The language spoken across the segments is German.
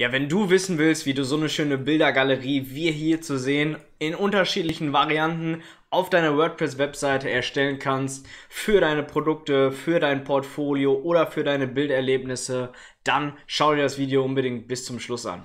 Ja, wenn du wissen willst, wie du so eine schöne Bildergalerie wie hier zu sehen in unterschiedlichen Varianten auf deiner WordPress-Webseite erstellen kannst für deine Produkte, für dein Portfolio oder für deine Bilderlebnisse, dann schau dir das Video unbedingt bis zum Schluss an.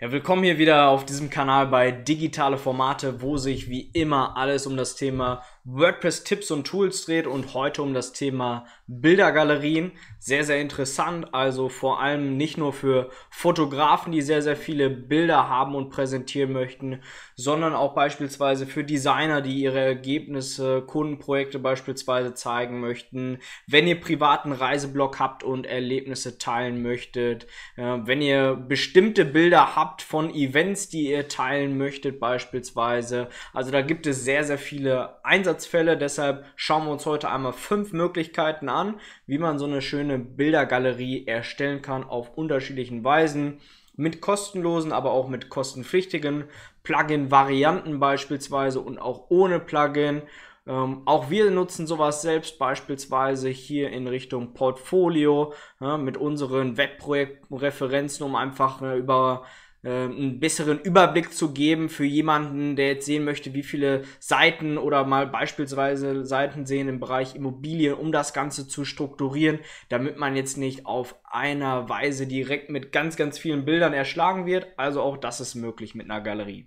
Ja, willkommen hier wieder auf diesem Kanal bei Digitale Formate, wo sich wie immer alles um das Thema WordPress-Tipps und Tools dreht und heute um das Thema Bildergalerien. Sehr, sehr interessant. Also vor allem nicht nur für Fotografen, die sehr, sehr viele Bilder haben und präsentieren möchten, sondern auch beispielsweise für Designer, die ihre Ergebnisse, Kundenprojekte beispielsweise zeigen möchten. Wenn ihr privaten Reiseblock habt und Erlebnisse teilen möchtet, äh, wenn ihr bestimmte Bilder habt von Events, die ihr teilen möchtet beispielsweise. Also da gibt es sehr, sehr viele Einsatzfälle. Deshalb schauen wir uns heute einmal fünf Möglichkeiten an an, wie man so eine schöne Bildergalerie erstellen kann auf unterschiedlichen Weisen. Mit kostenlosen, aber auch mit kostenpflichtigen Plugin-Varianten beispielsweise und auch ohne Plugin. Ähm, auch wir nutzen sowas selbst beispielsweise hier in Richtung Portfolio ja, ne, mit unseren Webprojektreferenzen, um einfach äh, über ähm, einen besseren Überblick zu geben für jemanden, der jetzt sehen möchte, wie viele Seiten oder mal beispielsweise Seiten sehen im Bereich Immobilien, um das Ganze zu strukturieren, damit man jetzt nicht auf einer Weise direkt mit ganz, ganz vielen Bildern erschlagen wird. Also auch das ist möglich mit einer Galerie.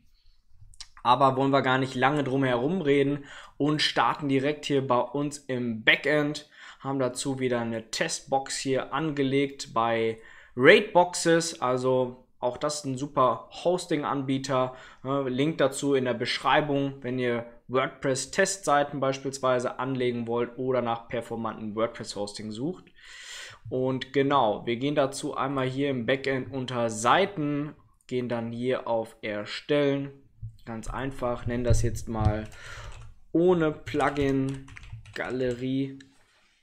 Aber wollen wir gar nicht lange drum herum reden und starten direkt hier bei uns im Backend. Haben dazu wieder eine Testbox hier angelegt bei Rateboxes, also auch das ist ein super Hosting-Anbieter. Ne, Link dazu in der Beschreibung, wenn ihr WordPress-Testseiten beispielsweise anlegen wollt oder nach performanten WordPress-Hosting sucht. Und genau, wir gehen dazu einmal hier im Backend unter Seiten, gehen dann hier auf Erstellen. Ganz einfach, nennen das jetzt mal ohne Plugin Galerie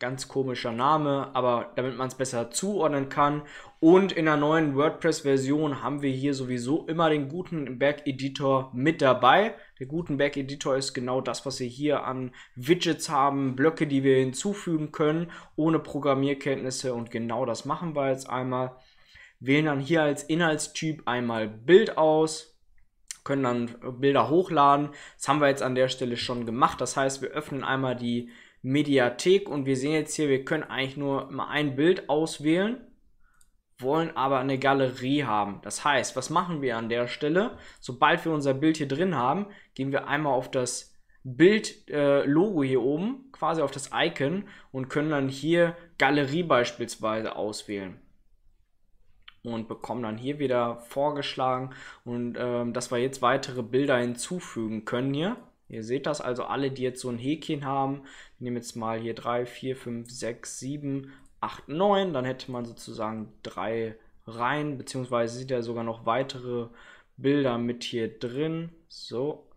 ganz komischer Name, aber damit man es besser zuordnen kann und in der neuen WordPress-Version haben wir hier sowieso immer den guten Gutenberg-Editor mit dabei. Der guten Gutenberg-Editor ist genau das, was wir hier an Widgets haben, Blöcke, die wir hinzufügen können, ohne Programmierkenntnisse. Und genau das machen wir jetzt einmal. Wählen dann hier als Inhaltstyp einmal Bild aus, können dann Bilder hochladen. Das haben wir jetzt an der Stelle schon gemacht. Das heißt, wir öffnen einmal die Mediathek und wir sehen jetzt hier, wir können eigentlich nur mal ein Bild auswählen wollen aber eine Galerie haben. Das heißt, was machen wir an der Stelle? Sobald wir unser Bild hier drin haben, gehen wir einmal auf das Bild-Logo äh, hier oben, quasi auf das Icon und können dann hier Galerie beispielsweise auswählen. Und bekommen dann hier wieder vorgeschlagen und ähm, dass wir jetzt weitere Bilder hinzufügen können hier. Ihr seht das also, alle, die jetzt so ein Häkchen haben, nehmen jetzt mal hier 3, 4, 5, 6, 7, 8, 9. Dann hätte man sozusagen drei Reihen, beziehungsweise sieht er sogar noch weitere Bilder mit hier drin. So.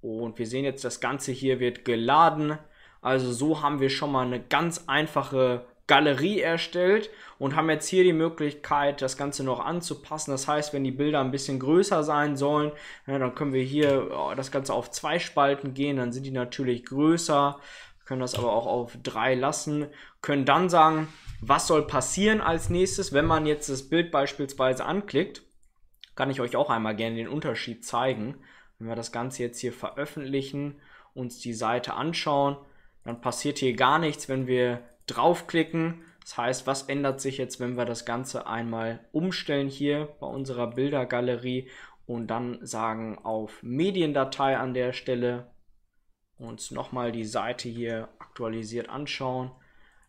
Und wir sehen jetzt, das Ganze hier wird geladen. Also so haben wir schon mal eine ganz einfache Galerie erstellt und haben jetzt hier die Möglichkeit, das Ganze noch anzupassen. Das heißt, wenn die Bilder ein bisschen größer sein sollen, ja, dann können wir hier oh, das Ganze auf zwei Spalten gehen, dann sind die natürlich größer können das aber auch auf 3 lassen, können dann sagen, was soll passieren als nächstes, wenn man jetzt das Bild beispielsweise anklickt. Kann ich euch auch einmal gerne den Unterschied zeigen. Wenn wir das Ganze jetzt hier veröffentlichen, uns die Seite anschauen, dann passiert hier gar nichts, wenn wir draufklicken. Das heißt, was ändert sich jetzt, wenn wir das Ganze einmal umstellen hier bei unserer Bildergalerie und dann sagen auf Mediendatei an der Stelle uns nochmal die Seite hier aktualisiert anschauen.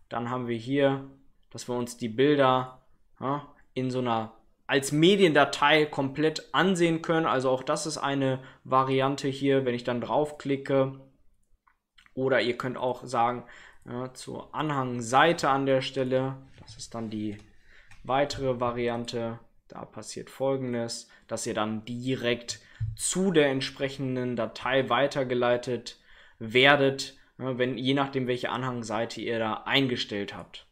Dann haben wir hier, dass wir uns die Bilder ja, in so einer als Mediendatei komplett ansehen können. Also auch das ist eine Variante hier, wenn ich dann draufklicke. Oder ihr könnt auch sagen, ja, zur Anhangseite an der Stelle. Das ist dann die weitere Variante. Da passiert folgendes, dass ihr dann direkt zu der entsprechenden Datei weitergeleitet werdet, ne, wenn, je nachdem, welche Anhangseite ihr da eingestellt habt.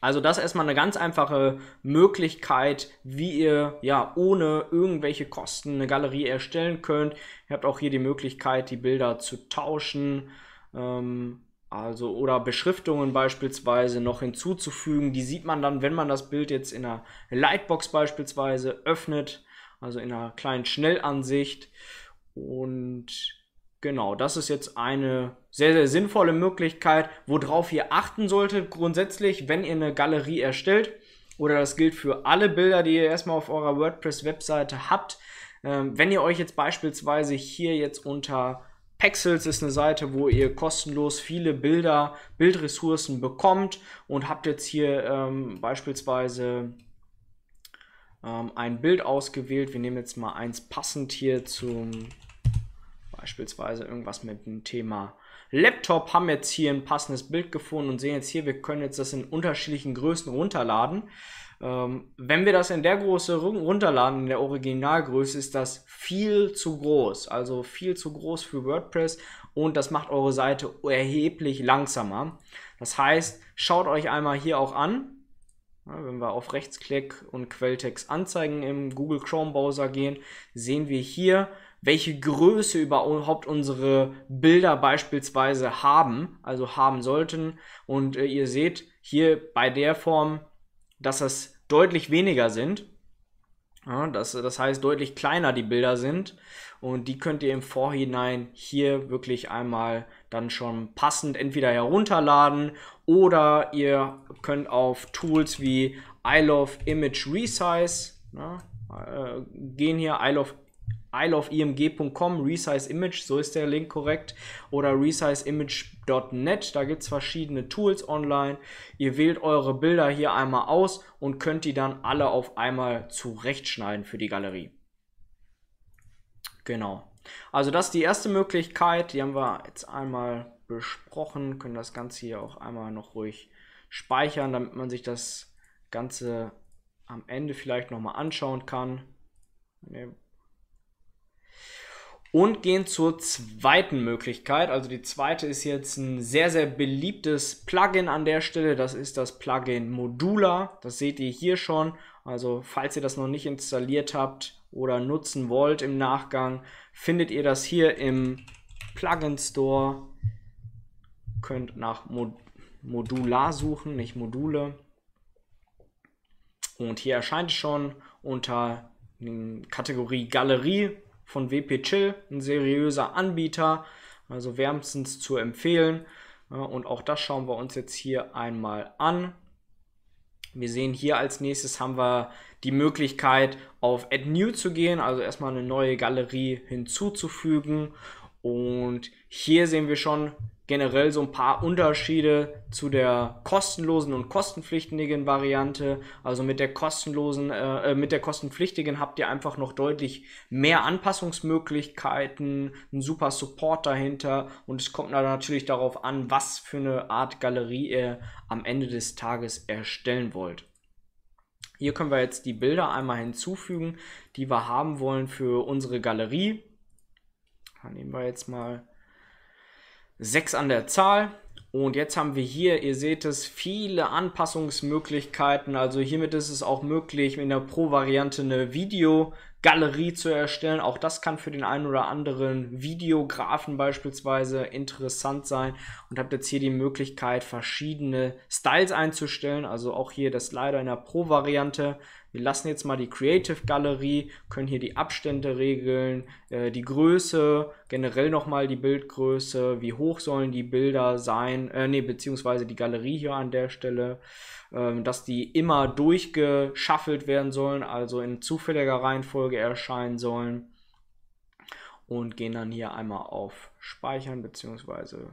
Also das ist erstmal eine ganz einfache Möglichkeit, wie ihr ja ohne irgendwelche Kosten eine Galerie erstellen könnt. Ihr habt auch hier die Möglichkeit, die Bilder zu tauschen. Ähm, also oder Beschriftungen beispielsweise noch hinzuzufügen. Die sieht man dann, wenn man das Bild jetzt in einer Lightbox beispielsweise öffnet, also in einer kleinen Schnellansicht. Und Genau, das ist jetzt eine sehr, sehr sinnvolle Möglichkeit, worauf ihr achten solltet grundsätzlich, wenn ihr eine Galerie erstellt. Oder das gilt für alle Bilder, die ihr erstmal auf eurer WordPress-Webseite habt. Ähm, wenn ihr euch jetzt beispielsweise hier jetzt unter Pexels ist eine Seite, wo ihr kostenlos viele Bilder, Bildressourcen bekommt und habt jetzt hier ähm, beispielsweise ähm, ein Bild ausgewählt. Wir nehmen jetzt mal eins passend hier zum beispielsweise irgendwas mit dem Thema Laptop, haben jetzt hier ein passendes Bild gefunden und sehen jetzt hier, wir können jetzt das in unterschiedlichen Größen runterladen. Ähm, wenn wir das in der Größe runterladen, in der Originalgröße, ist das viel zu groß. Also viel zu groß für WordPress und das macht eure Seite erheblich langsamer. Das heißt, schaut euch einmal hier auch an, wenn wir auf Rechtsklick und Quelltext anzeigen im Google Chrome Browser gehen, sehen wir hier, welche Größe überhaupt unsere Bilder beispielsweise haben, also haben sollten. Und äh, ihr seht hier bei der Form, dass das deutlich weniger sind. Ja, das, das heißt, deutlich kleiner die Bilder sind. Und die könnt ihr im Vorhinein hier wirklich einmal dann schon passend entweder herunterladen oder ihr könnt auf Tools wie I Love Image Resize ja, ne, äh, gehen hier. I Love iloveimg.com, Resize Image, so ist der Link korrekt, oder resizeimage.net. Da gibt es verschiedene Tools online. Ihr wählt eure Bilder hier einmal aus und könnt die dann alle auf einmal zurechtschneiden für die Galerie. Genau. Also das ist die erste Möglichkeit, die haben wir jetzt einmal besprochen, können das Ganze hier auch einmal noch ruhig speichern, damit man sich das Ganze am Ende vielleicht nochmal anschauen kann. Wenn und gehen zur zweiten Möglichkeit. Also die zweite ist jetzt ein sehr, sehr beliebtes Plugin an der Stelle. Das ist das Plugin Modula. Das seht ihr hier schon. Also falls ihr das noch nicht installiert habt oder nutzen wollt im Nachgang, findet ihr das hier im Plugin Store. Könnt nach Mod Modula suchen, nicht Module. Und hier erscheint es schon unter Kategorie Galerie von WP Chill, ein seriöser Anbieter, also wärmstens zu empfehlen. Und auch das schauen wir uns jetzt hier einmal an. Wir sehen hier als nächstes haben wir die Möglichkeit auf Add New zu gehen, also erstmal eine neue Galerie hinzuzufügen. Und hier sehen wir schon, generell so ein paar Unterschiede zu der kostenlosen und kostenpflichtigen Variante. Also mit der kostenlosen, äh, äh, mit der kostenpflichtigen habt ihr einfach noch deutlich mehr Anpassungsmöglichkeiten, einen super Support dahinter und es kommt natürlich darauf an, was für eine Art Galerie ihr am Ende des Tages erstellen wollt. Hier können wir jetzt die Bilder einmal hinzufügen, die wir haben wollen für unsere Galerie. Da nehmen wir jetzt mal sechs an der Zahl. Und jetzt haben wir hier, ihr seht es, viele Anpassungsmöglichkeiten. Also hiermit ist es auch möglich, in der Pro-Variante eine Videogalerie zu erstellen. Auch das kann für den einen oder anderen Videografen beispielsweise interessant sein. Und habt jetzt hier die Möglichkeit, verschiedene Styles einzustellen. Also auch hier das leider in der Pro-Variante wir lassen jetzt mal die Creative Galerie, können hier die Abstände regeln, äh, die Größe, generell nochmal die Bildgröße, wie hoch sollen die Bilder sein, äh, nee, beziehungsweise die Galerie hier an der Stelle, äh, dass die immer durchgeschaffelt werden sollen, also in zufälliger Reihenfolge erscheinen sollen. Und gehen dann hier einmal auf Speichern beziehungsweise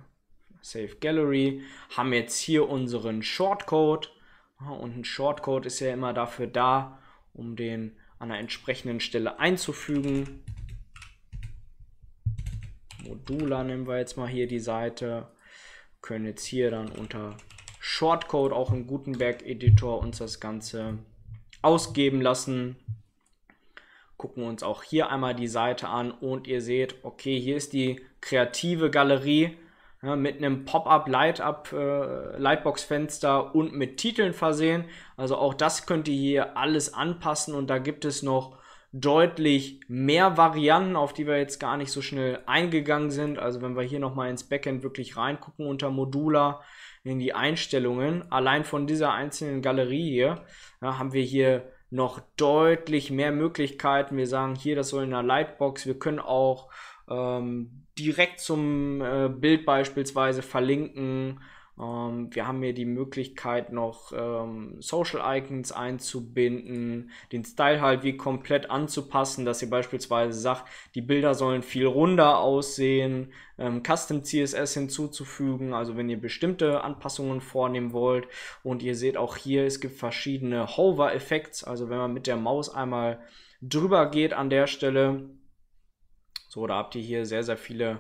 Save Gallery, haben jetzt hier unseren Shortcode und ein Shortcode ist ja immer dafür da, um den an der entsprechenden Stelle einzufügen. Modula nehmen wir jetzt mal hier die Seite. Können jetzt hier dann unter Shortcode auch im Gutenberg-Editor uns das Ganze ausgeben lassen. Gucken uns auch hier einmal die Seite an und ihr seht, okay, hier ist die kreative Galerie ja, mit einem Pop-up Light-up äh, Lightbox Fenster und mit Titeln versehen. Also auch das könnt ihr hier alles anpassen und da gibt es noch deutlich mehr Varianten, auf die wir jetzt gar nicht so schnell eingegangen sind. Also wenn wir hier nochmal ins Backend wirklich reingucken unter Modula in die Einstellungen, allein von dieser einzelnen Galerie hier ja, haben wir hier noch deutlich mehr Möglichkeiten. Wir sagen hier, das soll in der Lightbox. Wir können auch ähm, direkt zum äh, Bild beispielsweise verlinken. Ähm, wir haben hier die Möglichkeit, noch ähm, Social Icons einzubinden, den Style halt wie komplett anzupassen, dass ihr beispielsweise sagt, die Bilder sollen viel runder aussehen, ähm, Custom CSS hinzuzufügen, also wenn ihr bestimmte Anpassungen vornehmen wollt. Und ihr seht auch hier, es gibt verschiedene Hover-Effekte, also wenn man mit der Maus einmal drüber geht an der Stelle, so, da habt ihr hier sehr, sehr viele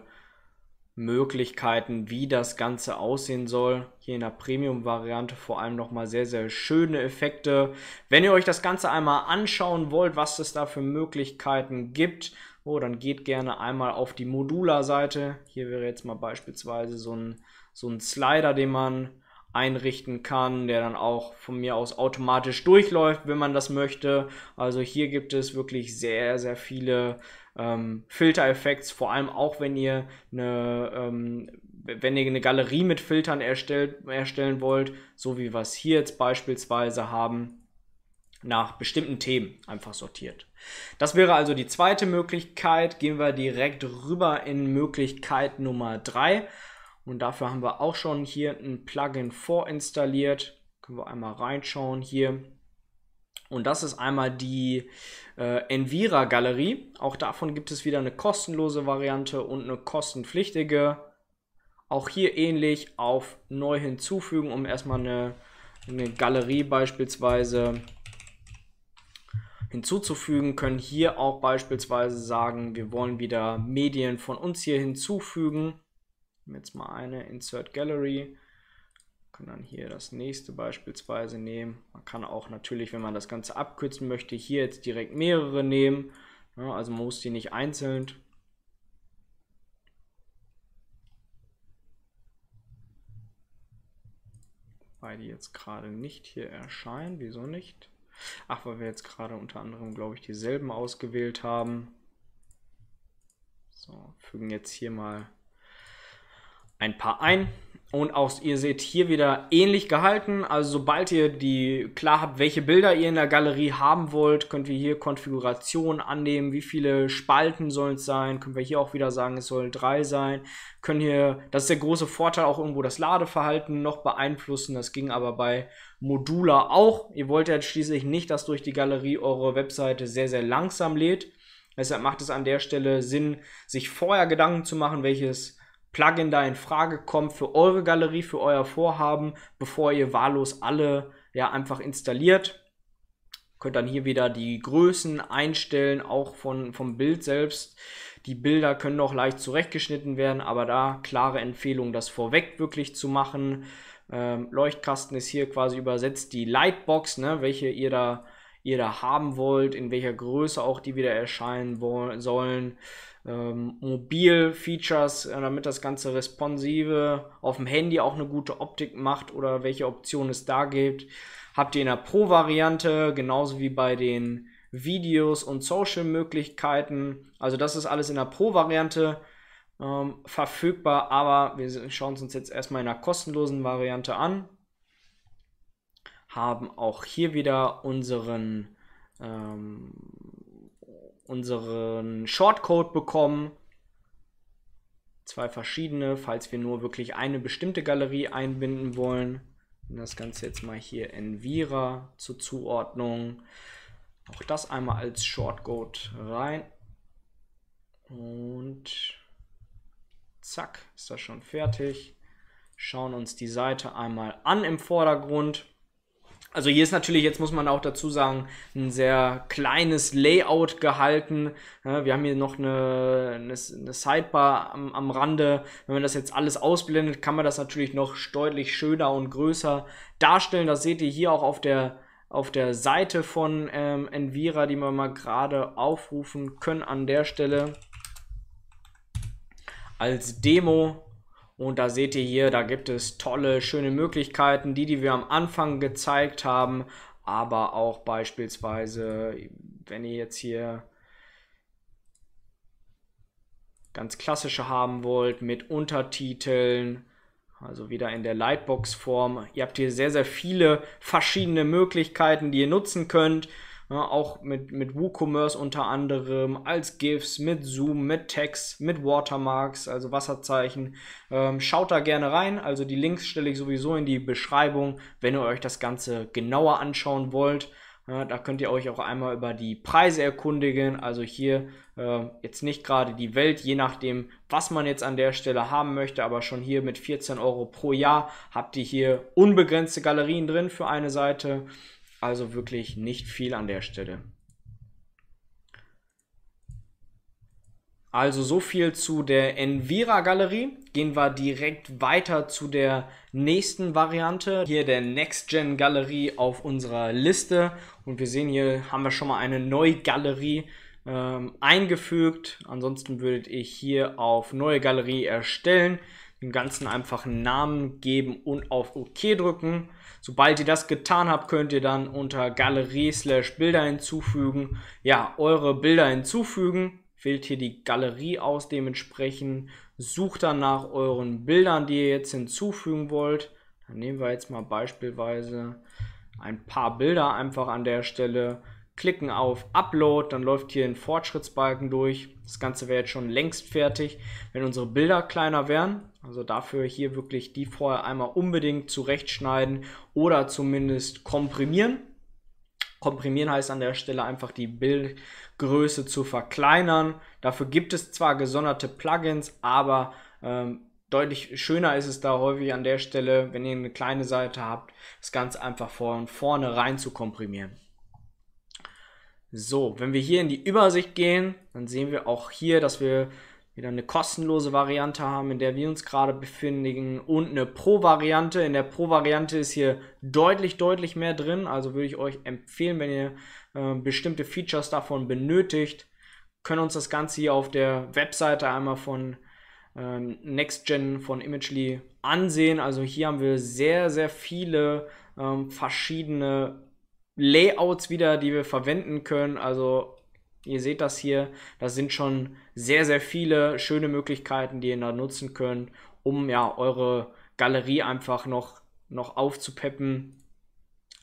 Möglichkeiten, wie das Ganze aussehen soll. Hier in der Premium-Variante vor allem nochmal sehr, sehr schöne Effekte. Wenn ihr euch das Ganze einmal anschauen wollt, was es da für Möglichkeiten gibt, oh, dann geht gerne einmal auf die Modular-Seite. Hier wäre jetzt mal beispielsweise so ein, so ein Slider, den man einrichten kann, der dann auch von mir aus automatisch durchläuft, wenn man das möchte. Also hier gibt es wirklich sehr, sehr viele ähm, filter effekte vor allem auch wenn ihr eine, ähm, wenn ihr eine Galerie mit Filtern erstellt, erstellen wollt, so wie wir es hier jetzt beispielsweise haben, nach bestimmten Themen einfach sortiert. Das wäre also die zweite Möglichkeit. Gehen wir direkt rüber in Möglichkeit Nummer 3. Und dafür haben wir auch schon hier ein Plugin vorinstalliert. Können wir einmal reinschauen hier. Und das ist einmal die äh, Envira Galerie. Auch davon gibt es wieder eine kostenlose Variante und eine kostenpflichtige. Auch hier ähnlich auf neu hinzufügen, um erstmal eine, eine Galerie beispielsweise hinzuzufügen, können hier auch beispielsweise sagen, wir wollen wieder Medien von uns hier hinzufügen jetzt mal eine Insert Gallery. Kann dann hier das nächste beispielsweise nehmen. Man kann auch natürlich, wenn man das Ganze abkürzen möchte, hier jetzt direkt mehrere nehmen. Ja, also man muss die nicht einzeln weil die jetzt gerade nicht hier erscheinen. Wieso nicht? Ach, weil wir jetzt gerade unter anderem, glaube ich, dieselben ausgewählt haben. So, fügen jetzt hier mal ein Paar ein. Und auch ihr seht hier wieder ähnlich gehalten. Also sobald ihr die klar habt, welche Bilder ihr in der Galerie haben wollt, könnt ihr hier Konfiguration annehmen. Wie viele Spalten sollen es sein? Können wir hier auch wieder sagen, es sollen drei sein. Können hier, das ist der große Vorteil, auch irgendwo das Ladeverhalten noch beeinflussen. Das ging aber bei Modula auch. Ihr wollt ja schließlich nicht, dass durch die Galerie eure Webseite sehr, sehr langsam lädt. Deshalb macht es an der Stelle Sinn, sich vorher Gedanken zu machen, welches Plugin da in Frage kommt für eure Galerie, für euer Vorhaben, bevor ihr wahllos alle ja einfach installiert. Könnt dann hier wieder die Größen einstellen, auch von, vom Bild selbst. Die Bilder können noch leicht zurechtgeschnitten werden, aber da klare Empfehlung, das vorweg wirklich zu machen. Ähm, Leuchtkasten ist hier quasi übersetzt die Lightbox, ne, welche ihr da ihr da haben wollt, in welcher Größe auch die wieder erscheinen wollen, sollen. Ähm, Mobil-Features, äh, damit das Ganze responsive auf dem Handy auch eine gute Optik macht oder welche Optionen es da gibt. Habt ihr in der Pro-Variante, genauso wie bei den Videos und Social-Möglichkeiten. Also das ist alles in der Pro-Variante ähm, verfügbar, aber wir schauen es uns jetzt erstmal in der kostenlosen Variante an haben auch hier wieder unseren, ähm, unseren Shortcode bekommen. Zwei verschiedene, falls wir nur wirklich eine bestimmte Galerie einbinden wollen. Das Ganze jetzt mal hier in Vira zur Zuordnung. Auch das einmal als Shortcode rein. Und zack, ist das schon fertig. Schauen uns die Seite einmal an im Vordergrund. Also hier ist natürlich, jetzt muss man auch dazu sagen, ein sehr kleines Layout gehalten. Wir haben hier noch eine, eine Sidebar am, am Rande. Wenn man das jetzt alles ausblendet, kann man das natürlich noch deutlich schöner und größer darstellen. Das seht ihr hier auch auf der auf der Seite von ähm, Envira, die wir mal gerade aufrufen können an der Stelle als Demo und da seht ihr hier, da gibt es tolle, schöne Möglichkeiten, die, die wir am Anfang gezeigt haben, aber auch beispielsweise, wenn ihr jetzt hier ganz klassische haben wollt mit Untertiteln, also wieder in der Lightbox-Form. Ihr habt hier sehr, sehr viele verschiedene Möglichkeiten, die ihr nutzen könnt. Ja, auch mit, mit WooCommerce unter anderem, als GIFs, mit Zoom, mit Text, mit Watermarks, also Wasserzeichen. Ähm, schaut da gerne rein. Also die Links stelle ich sowieso in die Beschreibung, wenn ihr euch das Ganze genauer anschauen wollt. Ja, da könnt ihr euch auch einmal über die Preise erkundigen. Also hier äh, jetzt nicht gerade die Welt, je nachdem, was man jetzt an der Stelle haben möchte, aber schon hier mit 14 Euro pro Jahr habt ihr hier unbegrenzte Galerien drin für eine Seite also wirklich nicht viel an der Stelle. Also so viel zu der Envira Galerie. Gehen wir direkt weiter zu der nächsten Variante. Hier der Next Gen Galerie auf unserer Liste. Und wir sehen hier haben wir schon mal eine neue Galerie ähm, eingefügt. Ansonsten würde ich hier auf neue Galerie erstellen, dem Ganzen einfach einen Namen geben und auf OK drücken. Sobald ihr das getan habt, könnt ihr dann unter Galerie slash Bilder hinzufügen. Ja, eure Bilder hinzufügen. Wählt hier die Galerie aus dementsprechend. Sucht dann nach euren Bildern, die ihr jetzt hinzufügen wollt. Dann nehmen wir jetzt mal beispielsweise ein paar Bilder einfach an der Stelle klicken auf Upload, dann läuft hier ein Fortschrittsbalken durch. Das Ganze wäre jetzt schon längst fertig, wenn unsere Bilder kleiner wären. Also dafür hier wirklich die vorher einmal unbedingt zurechtschneiden oder zumindest komprimieren. Komprimieren heißt an der Stelle einfach die Bildgröße zu verkleinern. Dafür gibt es zwar gesonderte Plugins, aber ähm, deutlich schöner ist es da häufig an der Stelle, wenn ihr eine kleine Seite habt, das Ganze einfach von vorne rein zu komprimieren. So, wenn wir hier in die Übersicht gehen, dann sehen wir auch hier, dass wir wieder eine kostenlose Variante haben, in der wir uns gerade befinden und eine Pro-Variante. In der Pro-Variante ist hier deutlich, deutlich mehr drin. Also würde ich euch empfehlen, wenn ihr äh, bestimmte Features davon benötigt, können uns das Ganze hier auf der Webseite einmal von äh, NextGen von Imagely ansehen. Also hier haben wir sehr, sehr viele ähm, verschiedene Layouts wieder, die wir verwenden können. Also ihr seht das hier, das sind schon sehr, sehr viele schöne Möglichkeiten, die ihr da nutzen könnt, um ja eure Galerie einfach noch, noch aufzupeppen.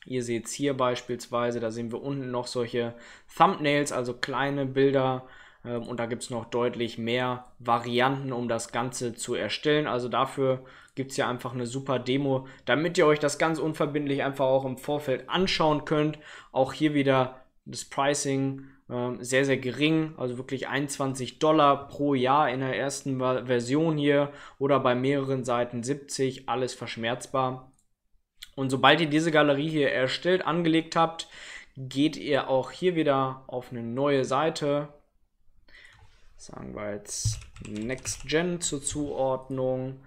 Ihr seht es hier beispielsweise, da sehen wir unten noch solche Thumbnails, also kleine Bilder. Ähm, und da gibt es noch deutlich mehr Varianten, um das Ganze zu erstellen. Also dafür gibt es ja einfach eine super Demo, damit ihr euch das ganz unverbindlich einfach auch im Vorfeld anschauen könnt. Auch hier wieder das Pricing äh, sehr, sehr gering, also wirklich 21 Dollar pro Jahr in der ersten Version hier oder bei mehreren Seiten 70, alles verschmerzbar. Und sobald ihr diese Galerie hier erstellt, angelegt habt, geht ihr auch hier wieder auf eine neue Seite. Sagen wir jetzt Next Gen zur Zuordnung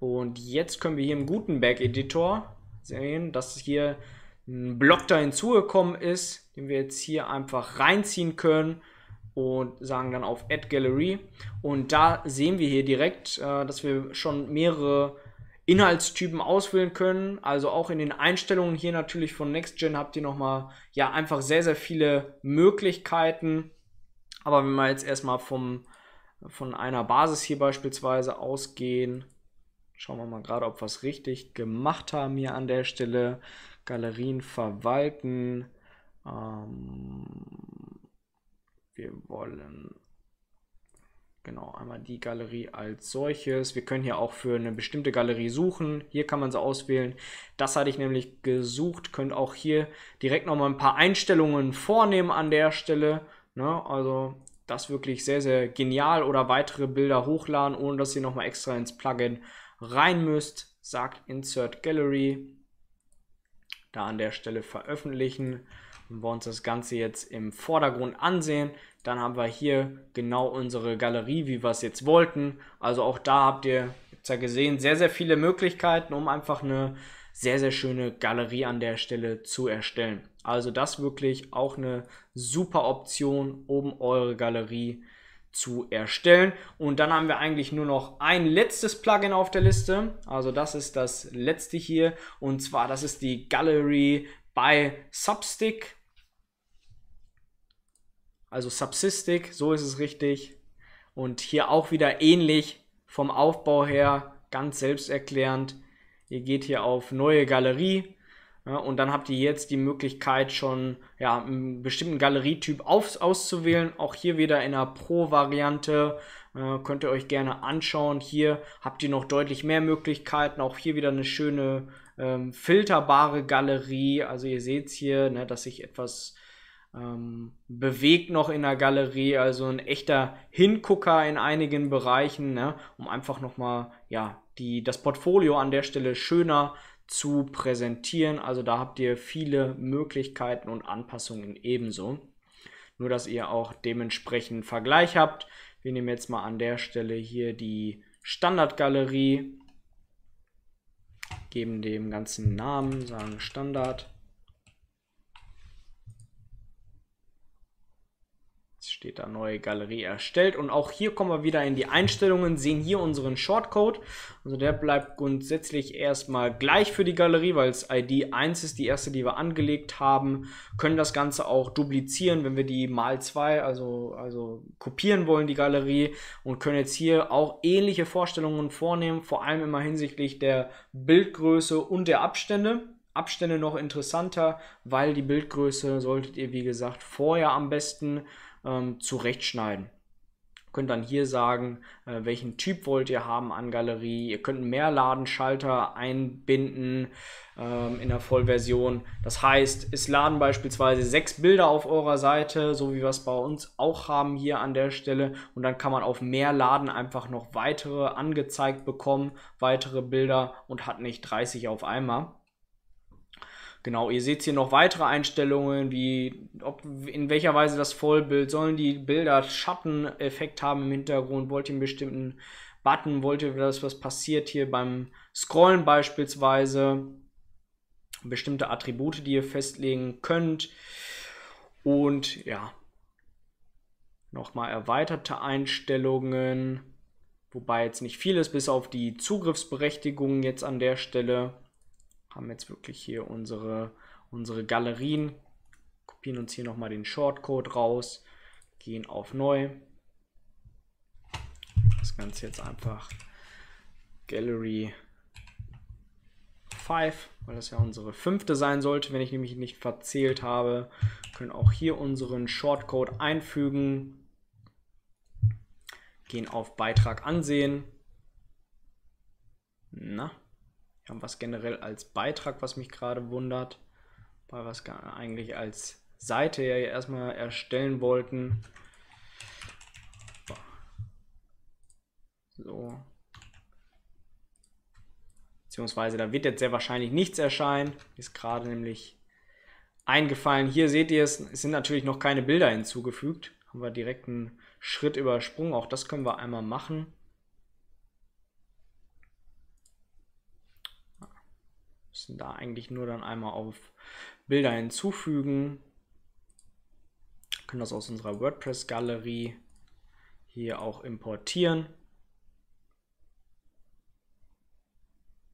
und jetzt können wir hier im Gutenberg-Editor sehen, dass hier ein Block da hinzugekommen ist, den wir jetzt hier einfach reinziehen können und sagen dann auf Add Gallery. Und da sehen wir hier direkt, äh, dass wir schon mehrere Inhaltstypen auswählen können. Also auch in den Einstellungen hier natürlich von NextGen habt ihr nochmal ja einfach sehr, sehr viele Möglichkeiten. Aber wenn wir jetzt erstmal vom, von einer Basis hier beispielsweise ausgehen, Schauen wir mal gerade, ob wir es richtig gemacht haben hier an der Stelle. Galerien verwalten. Ähm, wir wollen genau einmal die Galerie als solches. Wir können hier auch für eine bestimmte Galerie suchen. Hier kann man sie auswählen. Das hatte ich nämlich gesucht. Könnt auch hier direkt nochmal ein paar Einstellungen vornehmen an der Stelle. Ne? Also das wirklich sehr, sehr genial oder weitere Bilder hochladen, ohne dass sie nochmal extra ins Plugin rein müsst, sagt Insert Gallery, da an der Stelle veröffentlichen. Und wir uns das Ganze jetzt im Vordergrund ansehen, dann haben wir hier genau unsere Galerie, wie wir es jetzt wollten. Also auch da habt ihr ja gesehen, sehr, sehr viele Möglichkeiten, um einfach eine sehr, sehr schöne Galerie an der Stelle zu erstellen. Also das wirklich auch eine super Option, um eure Galerie zu zu erstellen. Und dann haben wir eigentlich nur noch ein letztes Plugin auf der Liste. Also das ist das letzte hier. Und zwar, das ist die Gallery by Substick. Also Subsistic, so ist es richtig. Und hier auch wieder ähnlich vom Aufbau her, ganz selbsterklärend. Ihr geht hier auf neue Galerie ja, und dann habt ihr jetzt die Möglichkeit, schon ja, einen bestimmten Galerietyp auf, auszuwählen. Auch hier wieder in der Pro-Variante äh, könnt ihr euch gerne anschauen. Hier habt ihr noch deutlich mehr Möglichkeiten. Auch hier wieder eine schöne ähm, filterbare Galerie. Also ihr seht es hier, ne, dass sich etwas ähm, bewegt noch in der Galerie. Also ein echter Hingucker in einigen Bereichen, ne, um einfach nochmal ja, das Portfolio an der Stelle schöner zu präsentieren. Also da habt ihr viele Möglichkeiten und Anpassungen ebenso. Nur dass ihr auch dementsprechend einen Vergleich habt. Wir nehmen jetzt mal an der Stelle hier die Standardgalerie, geben dem ganzen Namen, sagen Standard. da neue Galerie erstellt. Und auch hier kommen wir wieder in die Einstellungen, sehen hier unseren Shortcode. Also der bleibt grundsätzlich erstmal gleich für die Galerie, weil es ID 1 ist, die erste, die wir angelegt haben. Können das Ganze auch duplizieren, wenn wir die mal 2, also, also kopieren wollen, die Galerie. Und können jetzt hier auch ähnliche Vorstellungen vornehmen, vor allem immer hinsichtlich der Bildgröße und der Abstände. Abstände noch interessanter, weil die Bildgröße solltet ihr, wie gesagt, vorher am besten ähm, zurechtschneiden. Ihr könnt dann hier sagen, äh, welchen Typ wollt ihr haben an Galerie. Ihr könnt mehr Ladenschalter einbinden ähm, in der Vollversion. Das heißt, es laden beispielsweise sechs Bilder auf eurer Seite, so wie wir es bei uns auch haben hier an der Stelle. Und dann kann man auf mehr Laden einfach noch weitere angezeigt bekommen, weitere Bilder und hat nicht 30 auf einmal. Genau, ihr seht hier noch weitere Einstellungen, wie ob, in welcher Weise das Vollbild, sollen die Bilder Schatteneffekt haben im Hintergrund, wollt ihr einen bestimmten Button, wollt ihr, dass was passiert hier beim Scrollen beispielsweise, bestimmte Attribute, die ihr festlegen könnt und ja, nochmal erweiterte Einstellungen, wobei jetzt nicht viel ist, bis auf die Zugriffsberechtigungen jetzt an der Stelle haben jetzt wirklich hier unsere, unsere Galerien, kopieren uns hier nochmal den Shortcode raus, gehen auf neu, das Ganze jetzt einfach Gallery 5, weil das ja unsere fünfte sein sollte, wenn ich nämlich nicht verzählt habe, können auch hier unseren Shortcode einfügen, gehen auf Beitrag ansehen, na, wir haben was generell als Beitrag, was mich gerade wundert, weil wir es eigentlich als Seite ja erstmal erstellen wollten. So. Beziehungsweise da wird jetzt sehr wahrscheinlich nichts erscheinen. Ist gerade nämlich eingefallen. Hier seht ihr es, es sind natürlich noch keine Bilder hinzugefügt. Haben wir direkt einen Schritt übersprungen. Auch das können wir einmal machen. müssen da eigentlich nur dann einmal auf Bilder hinzufügen. Wir können das aus unserer WordPress-Galerie hier auch importieren.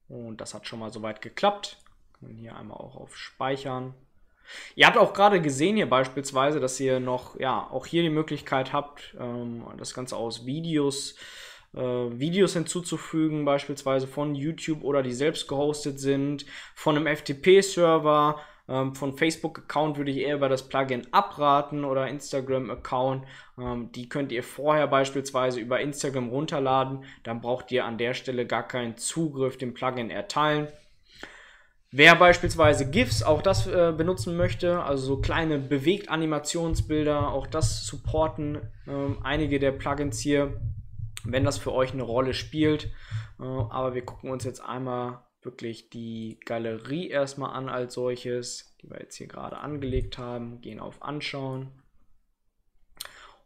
Und das hat schon mal soweit geklappt. Können hier einmal auch auf Speichern. Ihr habt auch gerade gesehen hier beispielsweise, dass ihr noch, ja, auch hier die Möglichkeit habt, ähm, das Ganze aus Videos zu äh, Videos hinzuzufügen, beispielsweise von YouTube oder die selbst gehostet sind, von einem FTP-Server, ähm, von Facebook-Account würde ich eher über das Plugin abraten oder Instagram-Account. Ähm, die könnt ihr vorher beispielsweise über Instagram runterladen. Dann braucht ihr an der Stelle gar keinen Zugriff dem Plugin erteilen. Wer beispielsweise GIFs auch das äh, benutzen möchte, also so kleine bewegt Animationsbilder, auch das supporten ähm, einige der Plugins hier wenn das für euch eine Rolle spielt. Äh, aber wir gucken uns jetzt einmal wirklich die Galerie erstmal an als solches, die wir jetzt hier gerade angelegt haben, gehen auf Anschauen.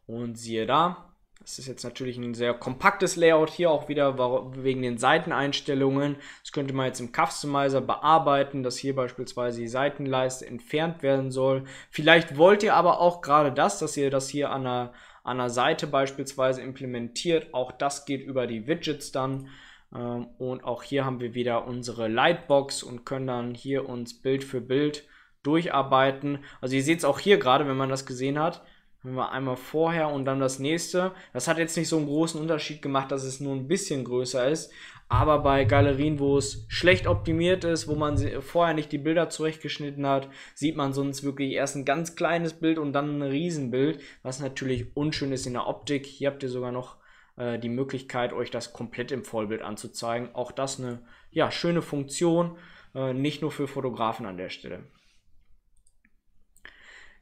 Und siehe da, das ist jetzt natürlich ein sehr kompaktes Layout hier auch wieder wegen den Seiteneinstellungen. Das könnte man jetzt im Customizer bearbeiten, dass hier beispielsweise die Seitenleiste entfernt werden soll. Vielleicht wollt ihr aber auch gerade das, dass ihr das hier an einer an der Seite beispielsweise implementiert. Auch das geht über die Widgets dann. Ähm, und auch hier haben wir wieder unsere Lightbox und können dann hier uns Bild für Bild durcharbeiten. Also ihr seht es auch hier gerade, wenn man das gesehen hat. Wenn wir einmal vorher und dann das nächste. Das hat jetzt nicht so einen großen Unterschied gemacht, dass es nur ein bisschen größer ist. Aber bei Galerien, wo es schlecht optimiert ist, wo man vorher nicht die Bilder zurechtgeschnitten hat, sieht man sonst wirklich erst ein ganz kleines Bild und dann ein Riesenbild, was natürlich unschön ist in der Optik. Hier habt ihr sogar noch äh, die Möglichkeit, euch das komplett im Vollbild anzuzeigen. Auch das eine ja, schöne Funktion, äh, nicht nur für Fotografen an der Stelle.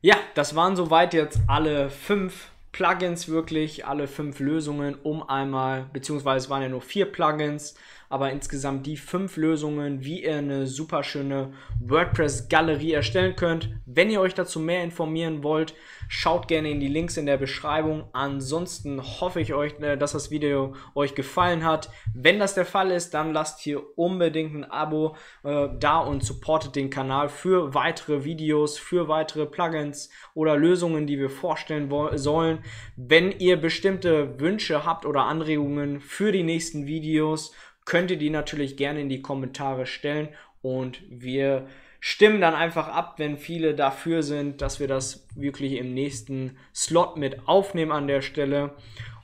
Ja, das waren soweit jetzt alle fünf Plugins wirklich, alle fünf Lösungen, um einmal, beziehungsweise es waren ja nur vier Plugins, aber insgesamt die fünf Lösungen, wie ihr eine super schöne WordPress-Galerie erstellen könnt. Wenn ihr euch dazu mehr informieren wollt, schaut gerne in die Links in der Beschreibung. Ansonsten hoffe ich euch, äh, dass das Video euch gefallen hat. Wenn das der Fall ist, dann lasst hier unbedingt ein Abo äh, da und supportet den Kanal für weitere Videos, für weitere Plugins oder Lösungen, die wir vorstellen sollen. Wenn ihr bestimmte Wünsche habt oder Anregungen für die nächsten Videos, könnt ihr die natürlich gerne in die Kommentare stellen und wir stimmen dann einfach ab, wenn viele dafür sind, dass wir das wirklich im nächsten Slot mit aufnehmen an der Stelle.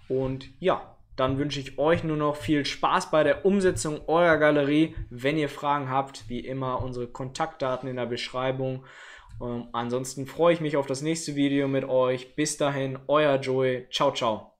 Und ja, dann wünsche ich euch nur noch viel Spaß bei der Umsetzung eurer Galerie. Wenn ihr Fragen habt, wie immer unsere Kontaktdaten in der Beschreibung. Ähm, ansonsten freue ich mich auf das nächste Video mit euch. Bis dahin, euer Joey. Ciao, ciao.